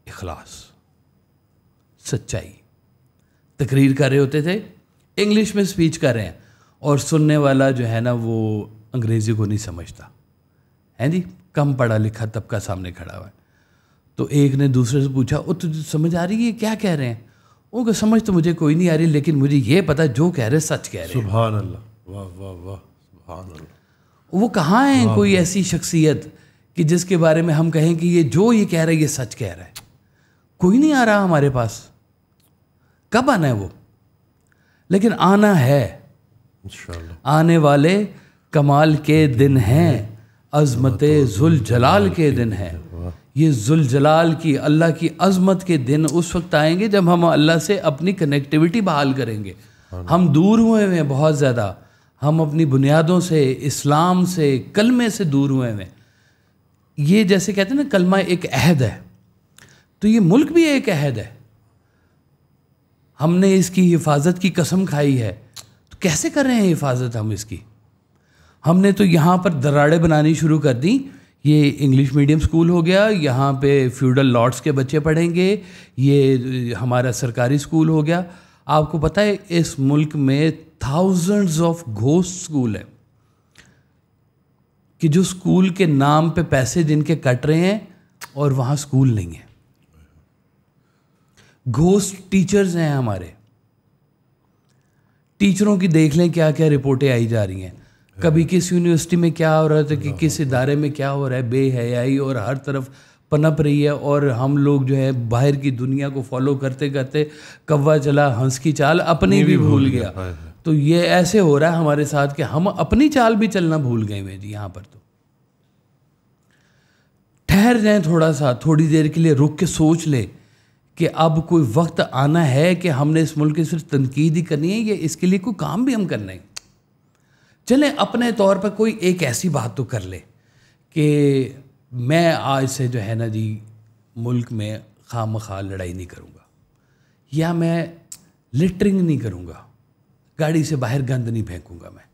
इखलास सच्चाई तकरीर कर रहे होते थे इंग्लिश में स्पीच कर रहे हैं और सुनने वाला जो है ना वो अंग्रेज़ी को नहीं समझता है जी कम पढ़ा लिखा तबका सामने खड़ा हुआ है तो एक ने दूसरे से पूछा वो तुझे समझ आ रही है क्या कह रहे हैं उनको समझ तो मुझे कोई नहीं आ रही लेकिन मुझे ये पता जो कह रहे सच कह रहे सुबह वो कहाँ है कोई ऐसी शख्सियत कि जिसके बारे में हम कहें कि ये जो ये कह रहा है ये सच कह रहा है कोई नहीं आ रहा हमारे पास कब आना है वो लेकिन आना है आने वाले कमाल के दिन हैं अजमत तो जुल जलाल के दिन हैं ये जुल जलाल की अल्लाह की अजमत के दिन उस वक्त आएंगे जब हम अल्लाह से अपनी कनेक्टिविटी बहाल करेंगे हाँ हम दूर हुए हुए हैं बहुत ज़्यादा हम अपनी बुनियादों से इस्लाम से कलमे से दूर हुए हुए हैं ये जैसे कहते हैं ना कलमा एक अहद है तो ये मुल्क भी एक अहद है हमने इसकी हिफाजत की कसम खाई है तो कैसे कर रहे हैं हिफाजत हम इसकी हमने तो यहाँ पर दराड़े बनानी शुरू कर दी ये इंग्लिश मीडियम स्कूल हो गया यहाँ पे फ्यूडल लॉर्ड्स के बच्चे पढ़ेंगे ये हमारा सरकारी स्कूल हो गया आपको पता है इस मुल्क में थाउजेंड्स ऑफ घोस्ट स्कूल हैं कि जो स्कूल के नाम पे पैसे जिनके कट रहे हैं और वहाँ स्कूल नहीं है घोस्ट टीचर्स हैं हमारे टीचरों की देख लें क्या क्या रिपोर्टें आई जा रही हैं कभी हाँ। किस यूनिवर्सिटी में क्या हो रहा है कि हाँ, किस हाँ, इदारे में क्या हो रहा है बेहयाई और हर तरफ पनप रही है और हम लोग जो है बाहर की दुनिया को फॉलो करते करते कव्वा चला हंस की चाल अपनी भी, भी भूल गया, गया। तो ये ऐसे हो रहा है हमारे साथ कि हम अपनी चाल भी चलना भूल गए हुए जी यहाँ पर तो ठहर जाए थोड़ा सा थोड़ी देर के लिए रुक के सोच ले कि अब कोई वक्त आना है कि हमने इस मुल्क की सिर्फ तनकीद ही करनी है या इसके लिए कोई काम भी हम करना है चलें अपने तौर पर कोई एक ऐसी बात तो कर ले कि मैं आज से जो है ना जी मुल्क में खाम खा लड़ाई नहीं करूँगा या मैं लिटरिंग नहीं करूँगा गाड़ी से बाहर गंद नहीं फेंकूँगा मैं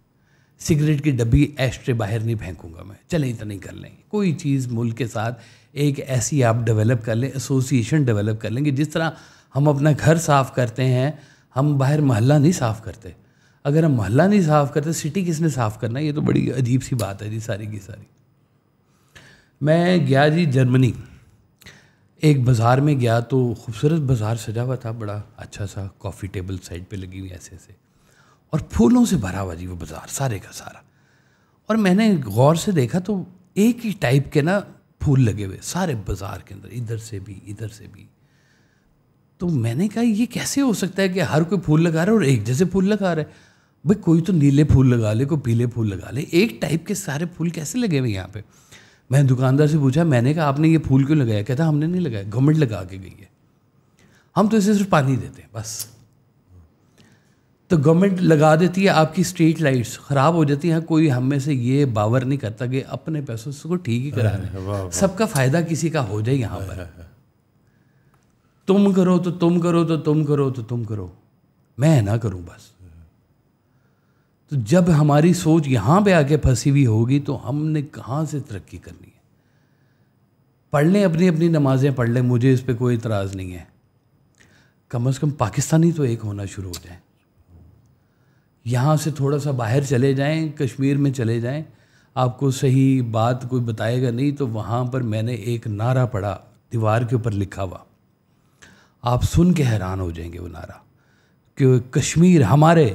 सिगरेट की डब्बी ऐश से बाहर नहीं फेंकूंगा मैं चले इतना नहीं कर लेंगे कोई चीज़ मुल्क के साथ एक ऐसी आप डेवलप कर लें एसोसिएशन डेवलप कर लेंगे जिस तरह हम अपना घर साफ़ करते हैं हम बाहर महल्ला नहीं साफ़ करते अगर हम महल्ला नहीं साफ़ करते सिटी किसने साफ़ करना है ये तो बड़ी अजीब सी बात है जी सारी की सारी मैं गया जी जर्मनी एक बाज़ार में गया तो खूबसूरत बाज़ार सजा हुआ था बड़ा अच्छा सा कॉफ़ी टेबल साइड पे लगी हुई ऐसे ऐसे और फूलों से भरा हुआ जी वो बाज़ार सारे का सारा और मैंने गौर से देखा तो एक ही टाइप के ना फूल लगे हुए सारे बाज़ार के अंदर इधर से भी इधर से भी तो मैंने कहा ये कैसे हो सकता है कि हर कोई फूल लगा रहा है और एक जैसे फूल लगा रहा है भाई कोई तो नीले फूल लगा ले कोई पीले फूल लगा ले एक टाइप के सारे फूल कैसे लगे हुए यहाँ पे मैं दुकानदार से पूछा मैंने कहा आपने ये फूल क्यों लगाया कहता हमने नहीं लगाया गवर्नमेंट लगा के गई है हम तो इसे सिर्फ पानी देते हैं बस तो गवर्नमेंट लगा देती है आपकी स्ट्रीट लाइट्स ख़राब हो जाती हैं कोई हम में से ये बावर नहीं करता कि अपने पैसों से को ठीक ही कराना सबका फ़ायदा किसी का हो जाए यहाँ पर तुम करो तो तुम करो तो तुम करो तो तुम करो मैं ना करूँ बस तो जब हमारी सोच यहाँ पे आके फंसी हुई होगी तो हमने कहाँ से तरक्की करनी है पढ़ लें अपनी अपनी नमाज़ें पढ़ लें मुझे इस पर कोई इतराज़ नहीं है कम अज़ कम पाकिस्तानी तो एक होना शुरू हो जाए यहाँ से थोड़ा सा बाहर चले जाएं कश्मीर में चले जाएं आपको सही बात कोई बताएगा नहीं तो वहाँ पर मैंने एक नारा पढ़ा दीवार के ऊपर लिखा हुआ आप सुन के हैरान हो जाएंगे वो नारा कि कश्मीर हमारे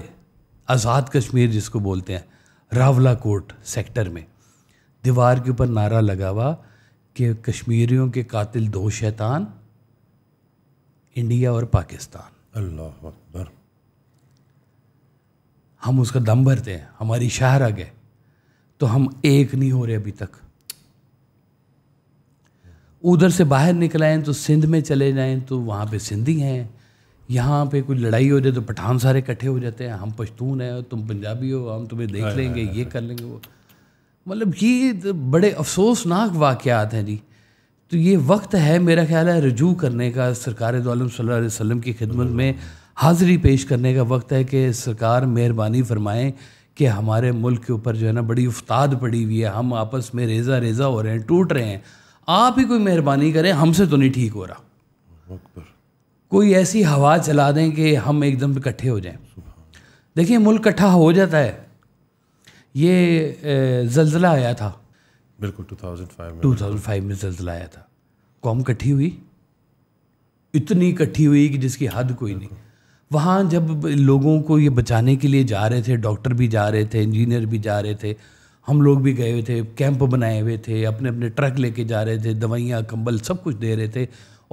आज़ाद कश्मीर जिसको बोलते हैं रावला कोट सेक्टर में दीवार के ऊपर नारा लगा हुआ कि कश्मीरियों के कातिल दो शैतान इंडिया और पाकिस्तान अल्लाह अकबर हम उसका दम भरते हैं हमारी शहर आ गए तो हम एक नहीं हो रहे अभी तक उधर से बाहर निकल आए तो सिंध में चले जाएं तो वहाँ पे सिंधी हैं यहाँ पे कोई लड़ाई हो जाए तो पठान सारे इकट्ठे हो जाते हैं हम पश्तून हैं तुम पंजाबी हो हम तुम्हें देख हाँ, हाँ, लेंगे हाँ, ये कर लेंगे वो मतलब ये तो बड़े अफसोसनाक वाक़ात हैं जी तो ये वक्त है मेरा ख्याल है रजू करने का सरकार दोम सल्ला वसम की खिदमत में हाजिरी पेश करने का वक्त है कि सरकार मेहरबानी फरमाएं कि हमारे मुल्क के ऊपर जो है ना बड़ी उफ्ताद पड़ी हुई है हम आपस में रेजा रेजा हो रहे हैं टूट रहे हैं आप ही कोई मेहरबानी करें हमसे तो नहीं ठीक हो रहा कोई ऐसी हवा चला दें कि हम एकदम इकट्ठे हो जाएं देखिए मुल्क इकट्ठा हो जाता है ये जल्जला आया था बिल्कुल 2005 थाउजेंड 2005 में जल्जला आया था कौम इकट्ठी हुई इतनी इकट्ठी हुई कि जिसकी हद कोई नहीं वहाँ जब लोगों को ये बचाने के लिए जा रहे थे डॉक्टर भी जा रहे थे इंजीनियर भी जा रहे थे हम लोग भी गए हुए थे कैंप बनाए हुए थे अपने अपने ट्रक लेके जा रहे थे दवाइयाँ कंबल सब कुछ दे रहे थे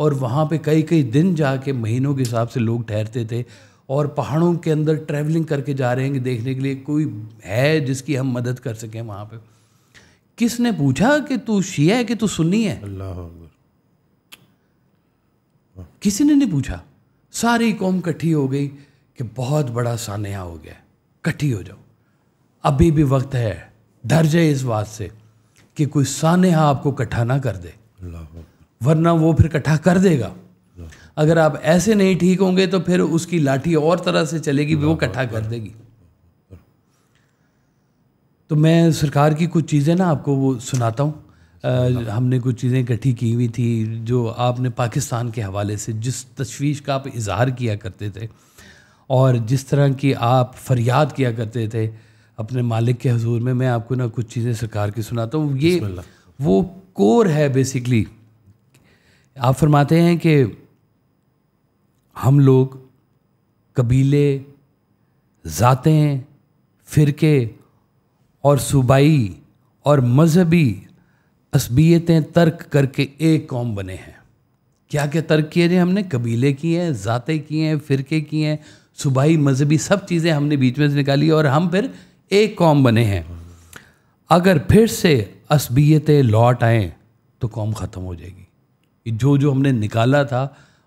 और वहाँ पे कई कई दिन जा के महीनों के हिसाब से लोग ठहरते थे और पहाड़ों के अंदर ट्रैवलिंग करके जा रहे हैं देखने के लिए कोई है जिसकी हम मदद कर सकें वहाँ पे किसने पूछा कि तू शिया है कि तू सुन्नी है अल्लाह किसी ने नहीं पूछा सारी कौम कट्ठी हो गई कि बहुत बड़ा सानिया हो गया कट्ठी हो जाओ अभी भी वक्त है है इस बात से कि कोई सानहा आपको इकट्ठा ना कर दे वरना वो फिर इकट्ठा कर देगा अगर आप ऐसे नहीं ठीक होंगे तो फिर उसकी लाठी और तरह से चलेगी वो इकट्ठा कर देगी तो मैं सरकार की कुछ चीज़ें ना आपको वो सुनाता हूँ हमने कुछ चीज़ें इकट्ठी की हुई थी जो आपने पाकिस्तान के हवाले से जिस तशवीश का आप इजहार किया करते थे और जिस तरह की आप फरियाद किया करते थे अपने मालिक के हजूर में मैं आपको ना कुछ चीज़ें सरकार की सुनाता हूँ ये वो कोर है बेसिकली आप फरमाते हैं कि हम लोग कबीले ज़ातें फ़िरके और सूबाई और मजहबी असबियतें तर्क करके एक कौम बने हैं क्या क्या तर्क किए जी हमने कबीले किए हैं ज़ाते किए हैं फ़िरके किए हैं सूबाई मजहबी सब चीज़ें हमने बीच में से निकाली और हम फिर एक कौम बने हैं अगर फिर से असबियतें लौट आएँ तो कौम ख़त्म हो जाएगी जो जो हमने निकाला था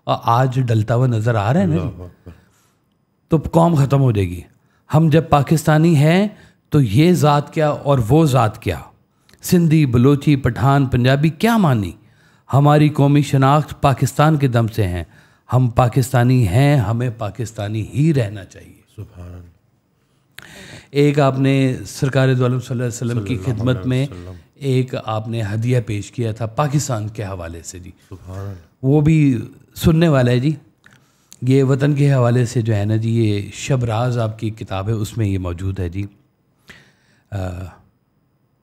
और आज डलता हुआ नज़र आ रहा है ना तो कौम ख़त्म हो जाएगी हम जब पाकिस्तानी हैं तो ये ज़ात क्या और वो ज़ात क्या सिंधी बलोची पठान पंजाबी क्या मानी हमारी कौमी शनाख्त पाकिस्तान के दम से हैं हम पाकिस्तानी हैं हमें पाकिस्तानी ही रहना चाहिए सुबह एक आपने सरकार वसल्लम की खिदमत में एक आपने हदिया पेश किया था पाकिस्तान के हवाले से जी वो भी सुनने वाला है जी ये वतन के हवाले से जो है ना जी ये शबराज आपकी किताब है उसमें ये मौजूद है जी आ,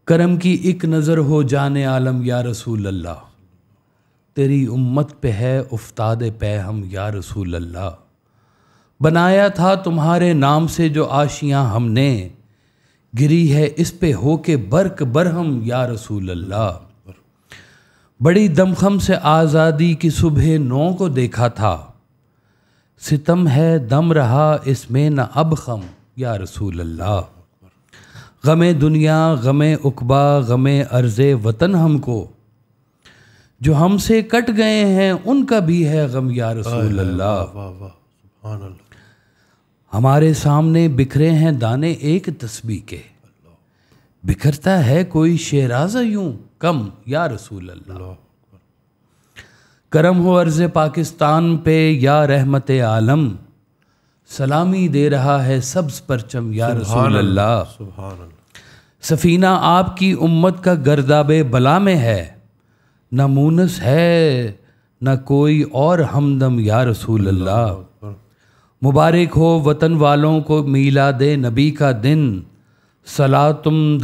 करम की एक नज़र हो जाने आलम या रसूल अल्लाह तेरी उम्मत पे है उफ्ताद पे हम या रसूल अल्लाह बनाया था तुम्हारे नाम से जो आशियाँ हमने गिरी है इस पे हो के बरक बरहम या रसूल अल्लाह बड़ी दमखम से आज़ादी की सुबह नौ को देखा था सितम है दम रहा इसमें न अब खम या रसूल अल्लाह गम दुनिया गम उकबा गम अर्ज़ वतन हमको जो हमसे कट गए हैं उनका भी है गम या रसूल अल्लाह हमारे सामने बिखरे हैं दाने एक तस्बी के बिखरता है कोई शहराजा यूं कम या रसूल अल्लाह करम हो अर्ज़ पाकिस्तान पे या रहमत आलम सलामी दे रहा है सब्ज परचम या रसूल अल्लाह सफ़ीना आपकी उम्मत का गर्दाब बला में है न मूनस है न कोई और हमदम या रसूल अल्लाह मुबारक हो वतन वालों को मीला दे नबी का दिन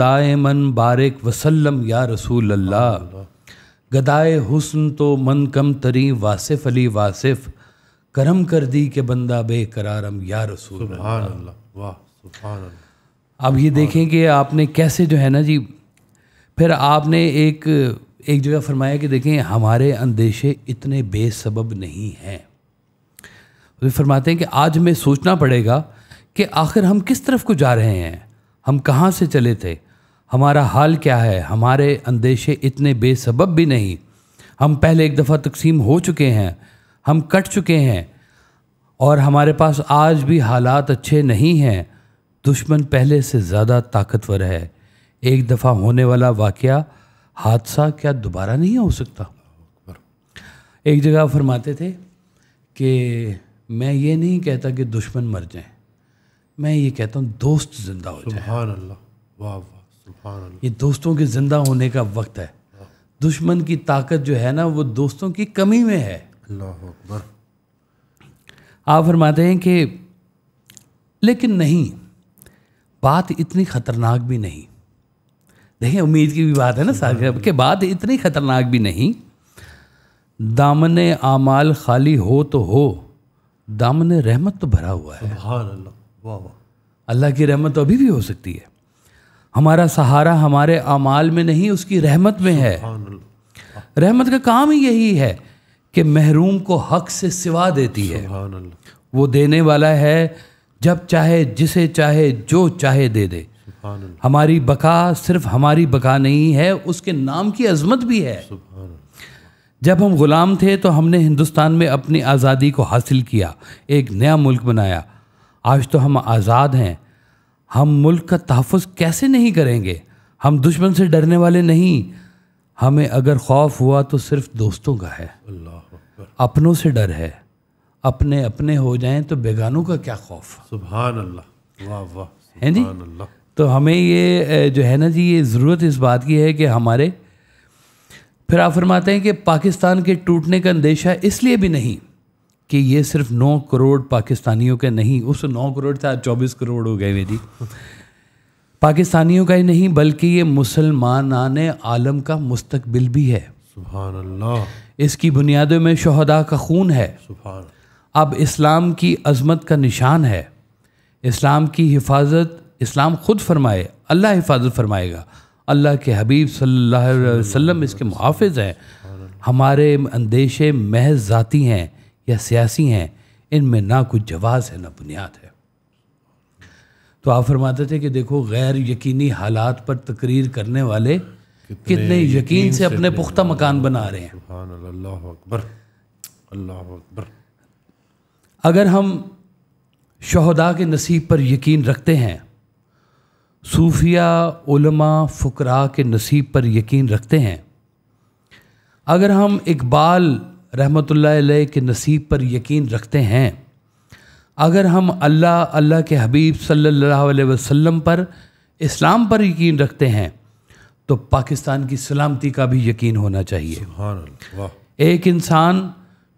दाए मन बारक वसलम या रसूल अल्लाह गदाए हुसन तो मन कम तरी वासिफ अली वासिफ़ करम कर दी के बंदा बेकरारम या रसूल वाह अब ये देखें कि आपने कैसे जो है ना जी फिर आपने एक एक जगह फरमाया कि देखें हमारे अंदेशे इतने बेसबब नहीं हैं तो फरमाते हैं कि आज हमें सोचना पड़ेगा कि आखिर हम किस तरफ को जा रहे हैं हम कहाँ से चले थे हमारा हाल क्या है हमारे अंदेशे इतने बेसबब भी नहीं हम पहले एक दफ़ा तकसीम हो चुके हैं हम कट चुके हैं और हमारे पास आज भी हालात अच्छे नहीं हैं दुश्मन पहले से ज़्यादा ताकतवर है एक दफ़ा होने वाला वाक़ हादसा क्या दोबारा नहीं हो सकता एक जगह फरमाते थे कि मैं ये नहीं कहता कि दुश्मन मर जाए मैं ये कहता हूँ दोस्त ज़िंदा हो जाए ये दोस्तों के ज़िंदा होने का वक्त है दुश्मन की ताकत जो है ना वो दोस्तों की कमी में है आप फरमाते हैं कि लेकिन नहीं बात इतनी खतरनाक भी नहीं देखिए उम्मीद की भी बात है ना सागर के बात इतनी खतरनाक भी नहीं दामन आमाल खाली हो तो हो दामन रहमत तो भरा हुआ है अल्लाह अल्लाह की रहमत तो अभी भी हो सकती है हमारा सहारा हमारे अमाल में नहीं उसकी रहमत में है रहमत का काम ही यही है कि महरूम को हक से सिवा देती है वो देने वाला है जब चाहे जिसे चाहे जो चाहे दे दे हमारी बका सिर्फ हमारी बका नहीं है उसके नाम की अजमत भी है जब हम गुलाम थे तो हमने हिंदुस्तान में अपनी आज़ादी को हासिल किया एक नया मुल्क बनाया आज तो हम आज़ाद हैं हम मुल्क का तहफ़ कैसे नहीं करेंगे हम दुश्मन से डरने वाले नहीं हमें अगर खौफ हुआ तो सिर्फ दोस्तों का है अपनों से डर है अपने अपने हो जाएं तो बेगानों का क्या खौफ सुबहान अल्लाह वाह वाह है जी तो हमें ये जो है ना जी ये ज़रूरत इस बात की है कि हमारे फिर आप फरमाते हैं कि पाकिस्तान के टूटने का अंदेशा इसलिए भी नहीं कि ये सिर्फ नौ करोड़ पाकिस्तानियों के नहीं उस नौ करोड़ से आज चौबीस करोड़ हो गए मेरी पाकिस्तानियों का ही नहीं बल्कि ये मुसलमान आलम का मुस्तबिल भी है सुबह इसकी बुनियादों में शहदा का खून है सुबह अब इस्लाम की अज़मत का निशान है इस्लाम की हिफाजत इस्लाम ख़ुद फरमाए अल्लाह हिफाजत फरमाएगा अल्लाह के हबीब सल्लल्लाहु अलैहि वसल्लम इसके मुहाफ़ हैं हमारे अंदेशे महज ज़ाती हैं या सियासी हैं इनमें ना कुछ जवाब है ना बुनियाद है तो आप फरमाते थे कि देखो गैर यकीनी हालात पर तकरीर करने वाले कितने, कितने यकीन, से, से अपने पुख्ता मकान बना रहे हैं अल्लाह अकबर अल्लाह अकबर अगर हम शहदा के नसीब पर यकीन रखते हैं सूफिया उलमा फकरा के नसीब पर यकीन रखते हैं अगर हम इकबाल रहमत ला के नसीब पर यकीन रखते हैं अगर हम अल्लाह अल्लाह के हबीब सल्लल्लाहु अलैहि वसल्लम पर इस्लाम पर यकीन रखते हैं तो पाकिस्तान की सलामती का भी यकीन होना चाहिए एक इंसान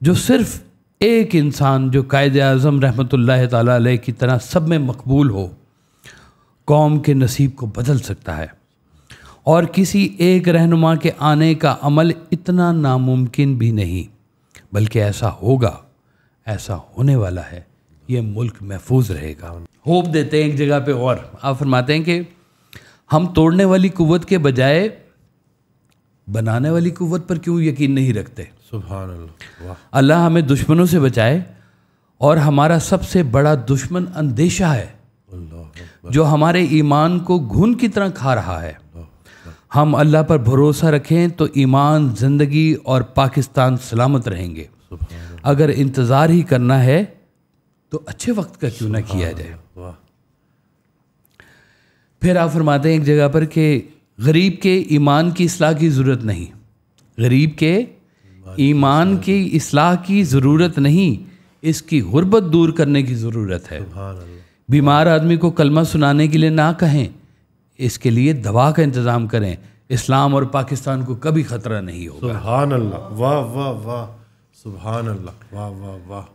जो सिर्फ़ एक इंसान जो कायद अज़म रहमत ला की तरह सब में मकबूल हो कौम के नसीब को बदल सकता है और किसी एक रहनुमा के आने का अमल इतना नामुमकिन भी नहीं बल्कि ऐसा होगा ऐसा होने वाला है ये मुल्क महफूज रहेगा होप देते हैं एक जगह पे और आप फरमाते हैं कि हम तोड़ने वाली कुवत के बजाय बनाने वाली कुवत पर क्यों यकीन नहीं रखते अल्लाह हमें दुश्मनों से बचाए और हमारा सबसे बड़ा दुश्मन अंदेशा है जो हमारे ईमान को घुन की तरह खा रहा है हम अल्लाह पर भरोसा रखें तो ईमान ज़िंदगी और पाकिस्तान सलामत रहेंगे अगर इंतज़ार ही करना है तो अच्छे वक्त का क्यों ना किया जाए फिर आप फरमाते हैं एक जगह पर कि गरीब के ईमान की असलाह की ज़रूरत नहीं गरीब के ईमान की असलाह की ज़रूरत नहीं इसकी गुर्बत दूर करने की ज़रूरत है बीमार आदमी को कलमा सुनाने के लिए ना कहें इसके लिए दवा का इंतज़ाम करें इस्लाम और पाकिस्तान को कभी ख़तरा नहीं होगा सुबह अल्लाह वाह वाह वाह सुबहान अल्लाह वाह वाह वाह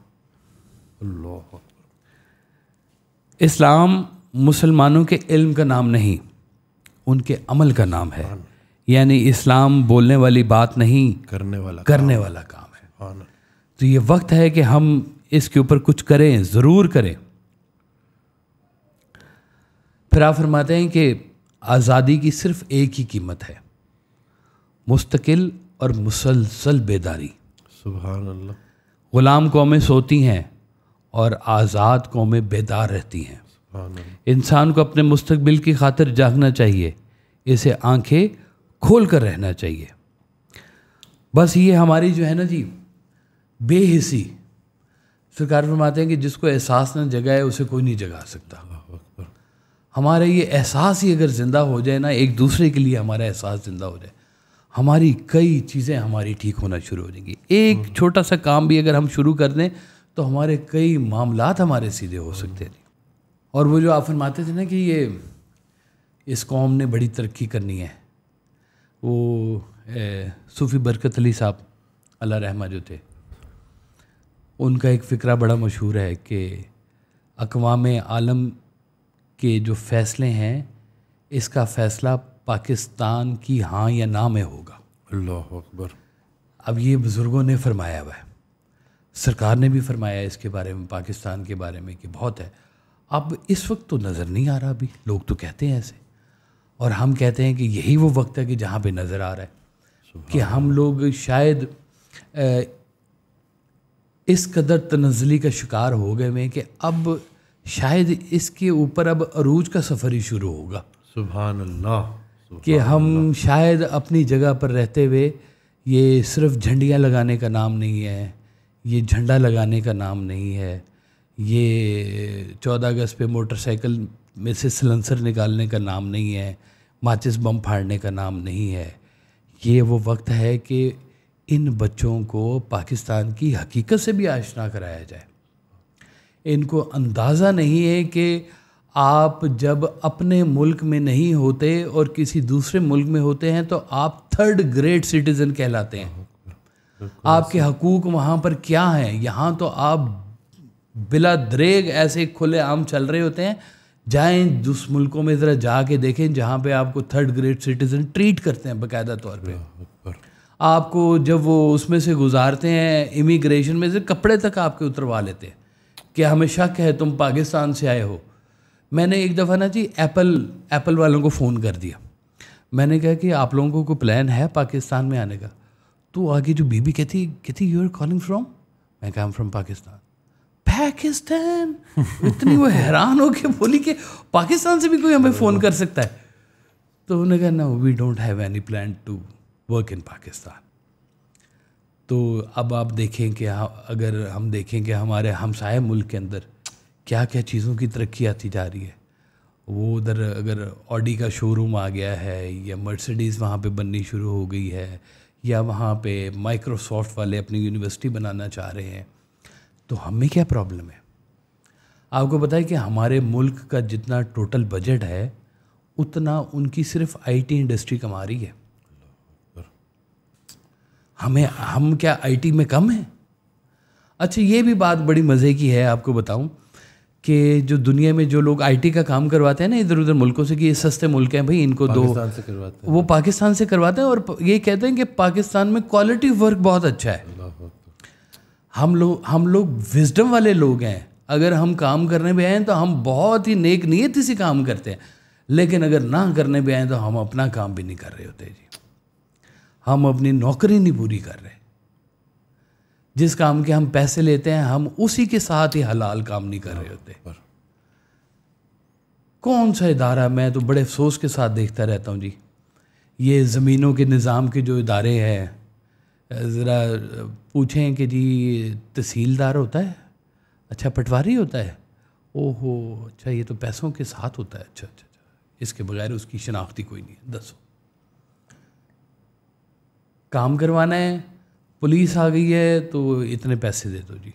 इस्लाम मुसलमानों के इल्म का नाम नहीं उनके अमल का नाम है यानी इस्लाम बोलने वाली बात नहीं करने वाला करने काम वाला काम है तो ये वक्त है कि हम इसके ऊपर कुछ करें ज़रूर करें फिर आप फरमाते हैं कि आज़ादी की सिर्फ एक ही कीमत है मुस्तकिल और मुसलसल बेदारी सुबह ग़ुलाम कौमें सोती हैं और आज़ाद कौमें बेदार रहती हैं इंसान को अपने मुस्तबिल की खातिर जागना चाहिए इसे आंखें खोल कर रहना चाहिए बस ये हमारी जो है ना जी बेहिसी सरकार फरमाते हैं कि जिसको एहसास ना जगाए उसे कोई नहीं जगा सकता हमारा ये एहसास ही अगर ज़िंदा हो जाए ना एक दूसरे के लिए हमारा एहसास ज़िंदा हो जाए हमारी कई चीज़ें हमारी ठीक होना शुरू हो जाएंगी एक हम्म। छोटा सा काम भी अगर हम शुरू कर दें तो हमारे कई मामला हमारे सीधे हो सकते हैं और वो जो आप फरमाते थे ना कि ये इस कॉम ने बड़ी तरक्की करनी है वो ए, सूफ़ी बरकत अली साहब अल्लाह रहमा जो थे उनका एक फ़िक्रा बड़ा मशहूर है कि अकवाम आलम के जो फ़ैसले हैं इसका फ़ैसला पाकिस्तान की हाँ या ना में होगा अल्लाह अकबर अब ये बुज़ुर्गों ने फरमाया हुआ है सरकार ने भी फरमाया इसके बारे में पाकिस्तान के बारे में कि बहुत है अब इस वक्त तो नज़र नहीं आ रहा अभी लोग तो कहते हैं ऐसे और हम कहते हैं कि यही वो वक्त है कि जहाँ पे नज़र आ रहा है कि हम लोग शायद इस कदर तनजली का शिकार हो गए हुए कि अब शायद इसके ऊपर अब अरूज का सफ़र ही शुरू होगा सुबह अल्लाह कि हम शायद अपनी जगह पर रहते हुए ये सिर्फ झंडियाँ लगाने का नाम नहीं है ये झंडा लगाने का नाम नहीं है ये चौदह अगस्त पे मोटरसाइकिल में से सिलेंसर निकालने का नाम नहीं है माचिस बम फाड़ने का नाम नहीं है ये वो वक्त है कि इन बच्चों को पाकिस्तान की हकीकत से भी आशना कराया जाए इनको अंदाज़ा नहीं है कि आप जब अपने मुल्क में नहीं होते और किसी दूसरे मुल्क में होते हैं तो आप थर्ड ग्रेड सिटीज़न कहलाते हैं आपके हकूक वहाँ पर क्या हैं यहाँ तो आप बिला द्रेग ऐसे खुले आम चल रहे होते हैं जाएं जिस मुल्कों में ज़रा जा के देखें जहाँ पे आपको थर्ड ग्रेड सिटीज़न ट्रीट करते हैं बाकायदा तौर पे आपको जब वो उसमें से गुजारते हैं इमिग्रेशन में से कपड़े तक आपके उतरवा लेते हैं कि हमें शक है तुम पाकिस्तान से आए हो मैंने एक दफ़ा ना जी एप्पल एप्पल वालों को फ़ोन कर दिया मैंने कहा कि आप लोगों को कोई प्लान है पाकिस्तान में आने का तो आगे जो बीबी कहती कहती यू आर कॉलिंग फ्राम मैं कहा फ्रॉम पाकिस्तान पाकिस्तान इतनी वो हैरान हो के बोली कि पाकिस्तान से भी कोई हमें फ़ोन कर सकता है तो उन्होंने कहा ना we don't have any plan to work in Pakistan तो अब आप देखें कि हाँ, अगर हम देखें कि हमारे हमसाये मुल्क के अंदर क्या क्या चीज़ों की तरक्की आती जा रही है वो उधर अगर ऑडी का शोरूम आ गया है या मर्सिडीज़ वहाँ पे बननी शुरू हो गई है या वहाँ पे माइक्रोसॉफ्ट वाले अपनी यूनिवर्सिटी बनाना चाह रहे हैं तो हमें क्या प्रॉब्लम है आपको बताए कि हमारे मुल्क का जितना टोटल बजट है उतना उनकी सिर्फ आईटी इंडस्ट्री कमा रही है हमें हम क्या आईटी में कम है अच्छा ये भी बात बड़ी मज़े की है आपको बताऊं कि जो दुनिया में जो लोग आईटी का काम करवाते हैं ना इधर उधर मुल्कों से कि ये सस्ते मुल्क हैं भाई इनको दो से करवाते हैं वो पाकिस्तान से करवाते हैं और ये कहते हैं कि पाकिस्तान में क्वालिटी वर्क बहुत अच्छा है हम लोग हम लोग विजडम वाले लोग हैं अगर हम काम करने भी आए तो हम बहुत ही नेक नीयती से काम करते हैं लेकिन अगर ना करने भी आए तो हम अपना काम भी नहीं कर रहे होते जी हम अपनी नौकरी नहीं पूरी कर रहे जिस काम के हम पैसे लेते हैं हम उसी के साथ ही हलाल काम नहीं कर रहे होते कौन सा इदारा मैं तो बड़े अफसोस के साथ देखता रहता हूँ जी ये ज़मीनों के निज़ाम के जो इदारे हैं ज़रा पूछें कि जी तहसीलदार होता है अच्छा पटवारी होता है ओहो अच्छा ये तो पैसों के साथ होता है अच्छा अच्छा अच्छा इसके बगैर उसकी शनाख्ती कोई नहीं है दसो काम करवाना है पुलिस आ गई है तो इतने पैसे दे दो जी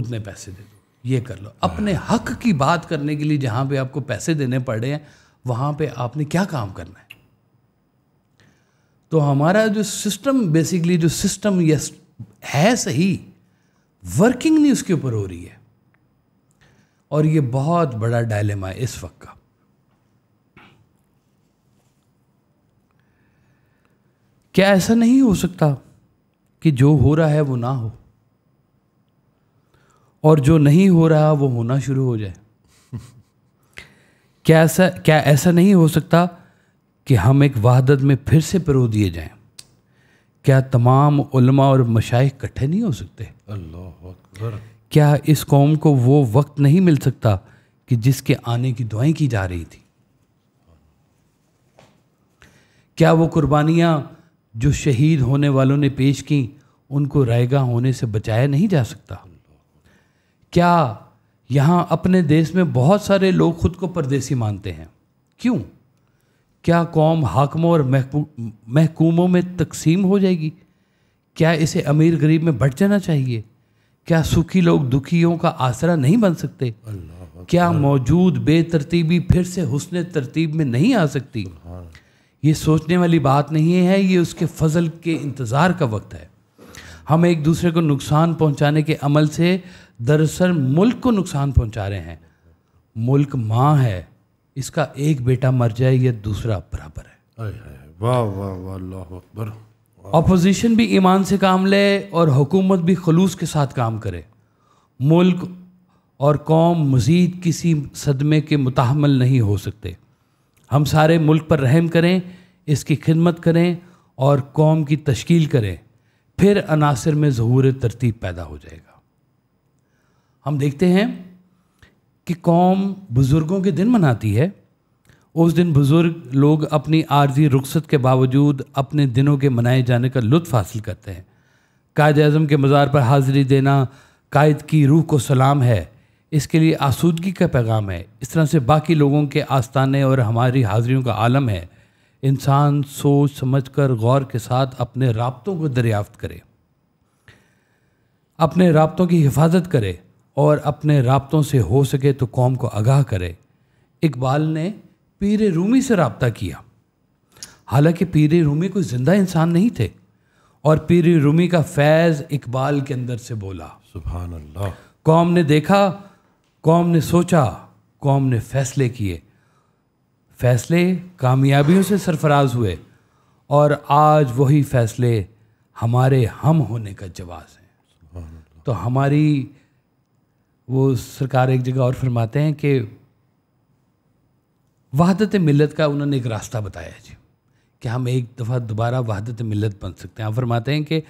उतने पैसे दे दो ये कर लो अपने हाँ। हक की बात करने के लिए जहाँ पे आपको पैसे देने पड़े हैं वहाँ पे आपने क्या काम करना है तो हमारा जो सिस्टम बेसिकली जो सिस्टम यस है सही वर्किंग नहीं उसके ऊपर हो रही है और ये बहुत बड़ा डायलेमा है इस वक्त का क्या ऐसा नहीं हो सकता कि जो हो रहा है वो ना हो और जो नहीं हो रहा वो होना शुरू हो जाए क्या ऐसा क्या ऐसा नहीं हो सकता कि हम एक वहादत में फिर से पिरो दिए जाएं क्या तमाम उलमा और मशाइ इकट्ठे नहीं हो सकते क्या इस कौम को वो वक्त नहीं मिल सकता कि जिसके आने की दुआएं की जा रही थी क्या वो कुर्बानियां जो शहीद होने वालों ने पेश की उनको रायगा होने से बचाया नहीं जा सकता क्या यहाँ अपने देश में बहुत सारे लोग खुद को परदेसी मानते हैं क्यों क्या कौम हाकमों और महकूमों में तकसीम हो जाएगी क्या इसे अमीर गरीब में बढ़ जाना चाहिए क्या सुखी लोग दुखियों का आसरा नहीं बन सकते क्या मौजूद बेतरतीबी फिर से हुसन तरतीब में नहीं आ सकती ये सोचने वाली बात नहीं है ये उसके फजल के इंतज़ार का वक्त है हम एक दूसरे को नुकसान पहुंचाने के अमल से दरअसल मुल्क को नुकसान पहुंचा रहे हैं मुल्क माँ है इसका एक बेटा मर जाए या दूसरा बराबर है वाह वाह वाह अकबर अपोजिशन भी ईमान से काम ले और हुकूमत भी खलूस के साथ काम करे मुल्क और कौम मज़ीद किसी सदमे के मुतहमल नहीं हो सकते हम सारे मुल्क पर रहम करें इसकी खिदमत करें और कौम की तश्कील करें फिर अनासर में ज़हूर तरतीब पैदा हो जाएगा हम देखते हैं कि कौम बुज़ुर्गों के दिन मनाती है उस दिन बुज़ुर्ग लोग अपनी आर्जी रुखसत के बावजूद अपने दिनों के मनाए जाने का लुत्फ़ हासिल करते हैं कायद अजम के मज़ार पर हाज़िरी देना कायद की रूह को सलाम है इसके लिए आसूदगी का पैगाम है इस तरह से बाकी लोगों के आस्थाने और हमारी हाज़ियों का आलम है इंसान सोच समझ कर गौर के साथ अपने रबतों को दरियाफ्त करे अपने रबतों की हिफाजत करे और अपने रबतों से हो सके तो कौम को आगाह करे इकबाल ने पीर रूमी से रबता किया हालांकि पीर रूमी कोई ज़िंदा इंसान नहीं थे और पीर रूमी का फैज़ इकबाल के अंदर से बोला सुबह अल्लाह कौम ने देखा कौम ने सोचा कौम ने फैसले किए फैसले कामयाबियों से सरफराज हुए और आज वही फैसले हमारे हम होने का जवाब है तो हमारी वो सरकार एक जगह और फरमाते हैं कि वहादत मिलत का उन्होंने एक रास्ता बताया जी कि हम एक दफ़ा दोबारा वहादत मिलत बन सकते हैं आप फरमाते हैं कि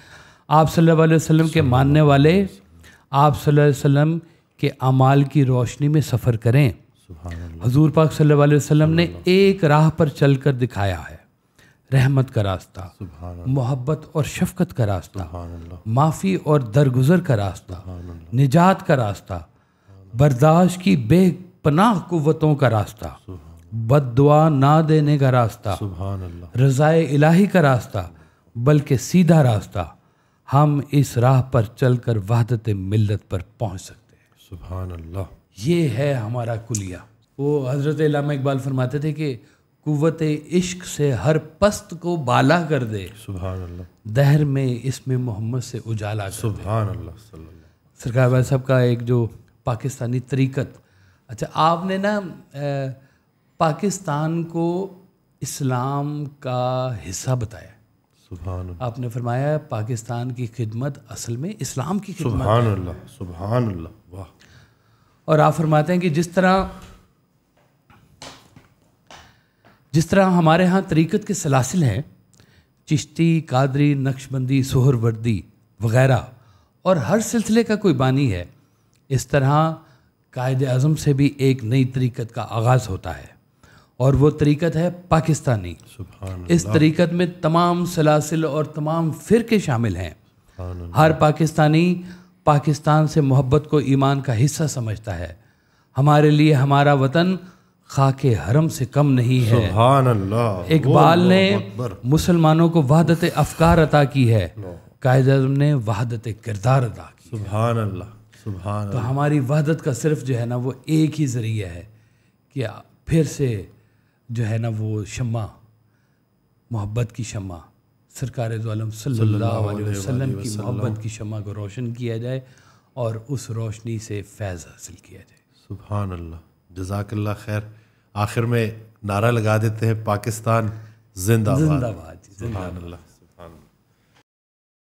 आप सल्लल्लाहु अलैहि वसल्लम के मानने वाले आप सल्लल्लाहु अलैहि वसल्लम के अमाल की रोशनी में सफ़र करें हजूर पाक सल्लल्लाहु अलैहि वसल्लम ने एक राह पर चल कर दिखाया है रहमत का रास्ता मोहब्बत और शफकत का रास्ता माफ़ी और दरगुजर का रास्ता निजात का रास्ता बर्दाश्त की बेपनाह कुतों का रास्ता बद ना देने का रास्ता रज़ाए इलाही का रास्ता बल्कि सीधा रास्ता हम इस राह पर चलकर वहदत मिलत पर पहुंच सकते हैं सुबह अल्लाह ये है हमारा कुलिया वो हज़रत इकबाल फरमाते थे कि कुत इश्क से हर पस्त को बाला कर दे सुबह दहर में इसमें मोहम्मद से उजाला कर अल्लाह सरकार भाई साहब का एक जो पाकिस्तानी तरीकत अच्छा आपने ना पाकिस्तान को इस्लाम का हिस्सा बताया सुबहान आपने फरमाया पाकिस्तान की खिदमत असल में इस्लाम की खिदमत सुबहान अल्लाह अल्लाह वाह और आप फरमाते हैं कि जिस तरह जिस तरह हमारे यहाँ तरीक़त के सलासिल हैं चिश्ती कादरी नक्शबंदी सोहरवर्दी वगैरह और हर सिलसिले का कोई बानी है इस तरह कायद अज़म से भी एक नई तरीक़त का आगाज़ होता है और वो तरीक़त है पाकिस्तानी इस तरीक़त में तमाम सलासिल और तमाम फ़िरके शामिल हैं हर पाकिस्तानी पाकिस्तान से मोहब्बत को ईमान का हिस्सा समझता है हमारे लिए हमारा वतन खाके हरम से कम नहीं है इकबाल ने मुसलमानों को वहादत अफकार अता की है कायद अजम ने वहादत किरदार अदा की सुबहान अल्लाह सुबहान तो हमारी वहादत का सिर्फ जो है ना वो एक ही ज़रिया है कि फिर से जो है ना वो शम्मा मोहब्बत की शम्मा सरकार सल्लल्लाहु अलैहि वसल्लम की मोहब्बत की शम्मा को रोशन किया जाए और उस रोशनी से फैज़ हासिल किया जाए सुबहान अल्लाह जजाकल्ला खैर आखिर में नारा लगा देते हैं पाकिस्तान जिंदाबाद जिंदाबाद